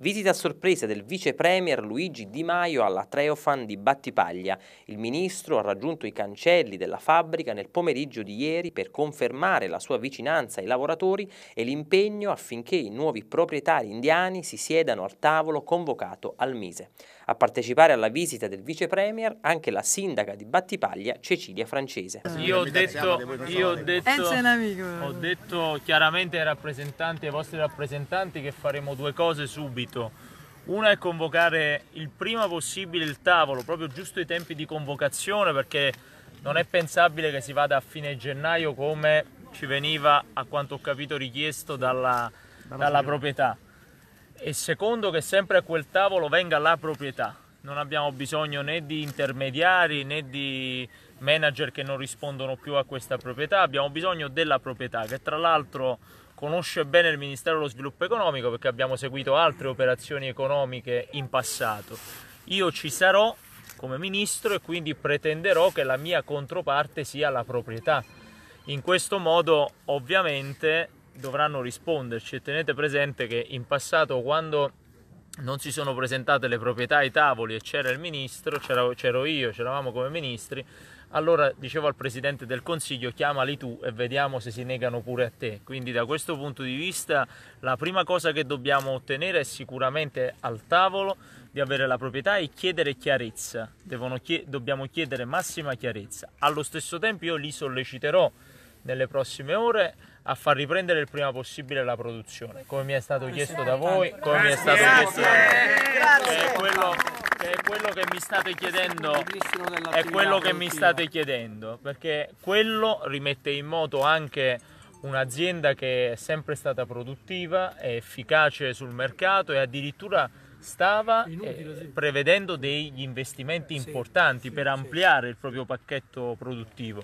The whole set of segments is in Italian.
Visita a sorpresa del vice premier Luigi Di Maio alla Treofan di Battipaglia. Il ministro ha raggiunto i cancelli della fabbrica nel pomeriggio di ieri per confermare la sua vicinanza ai lavoratori e l'impegno affinché i nuovi proprietari indiani si siedano al tavolo convocato al Mise. A partecipare alla visita del vice premier anche la sindaca di Battipaglia Cecilia Francese. Io ho detto, io ho detto, ho detto chiaramente ai rappresentanti, ai vostri rappresentanti che faremo due cose subito sentito. Una è convocare il prima possibile il tavolo, proprio giusto i tempi di convocazione, perché non è pensabile che si vada a fine gennaio come ci veniva, a quanto ho capito, richiesto dalla, dalla proprietà. E secondo che sempre a quel tavolo venga la proprietà. Non abbiamo bisogno né di intermediari né di manager che non rispondono più a questa proprietà, abbiamo bisogno della proprietà che tra l'altro conosce bene il Ministero dello Sviluppo Economico perché abbiamo seguito altre operazioni economiche in passato. Io ci sarò come ministro e quindi pretenderò che la mia controparte sia la proprietà. In questo modo ovviamente dovranno risponderci. Tenete presente che in passato quando non si sono presentate le proprietà ai tavoli e c'era il ministro, c'ero, c'ero io, c'eravamo come ministri, allora dicevo al presidente del consiglio chiamali tu e vediamo se si negano pure a te. Quindi da questo punto di vista la prima cosa che dobbiamo ottenere è sicuramente al tavolo di avere la proprietà e chiedere chiarezza, chied- dobbiamo chiedere massima chiarezza. Allo stesso tempo io li solleciterò nelle prossime ore a far riprendere il prima possibile la produzione, come mi è stato ah, chiesto da voi, come mi è stato chiesto da voi. Che è che, è quello che mi state chiedendo è quello che mi state chiedendo, perché quello rimette in moto anche un'azienda che è sempre stata produttiva, è efficace sul mercato e addirittura stava eh, prevedendo degli investimenti importanti per ampliare il proprio pacchetto produttivo.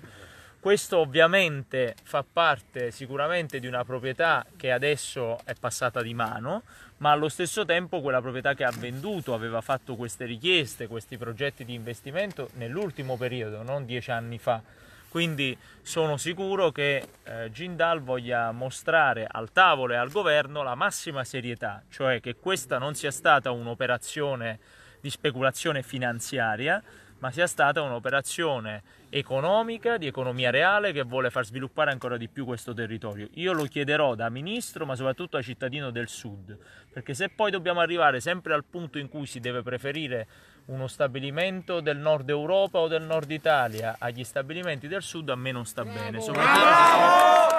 Questo ovviamente fa parte sicuramente di una proprietà che adesso è passata di mano, ma allo stesso tempo quella proprietà che ha venduto aveva fatto queste richieste, questi progetti di investimento nell'ultimo periodo, non dieci anni fa. Quindi sono sicuro che eh, Gindal voglia mostrare al tavolo e al governo la massima serietà, cioè che questa non sia stata un'operazione di speculazione finanziaria, ma sia stata un'operazione economica, di economia reale che vuole far sviluppare ancora di più questo territorio. Io lo chiederò da ministro, ma soprattutto da cittadino del sud, perché se poi dobbiamo arrivare sempre al punto in cui si deve preferire uno stabilimento del nord Europa o del nord Italia agli stabilimenti del sud, a me non sta bene. Soprattutto...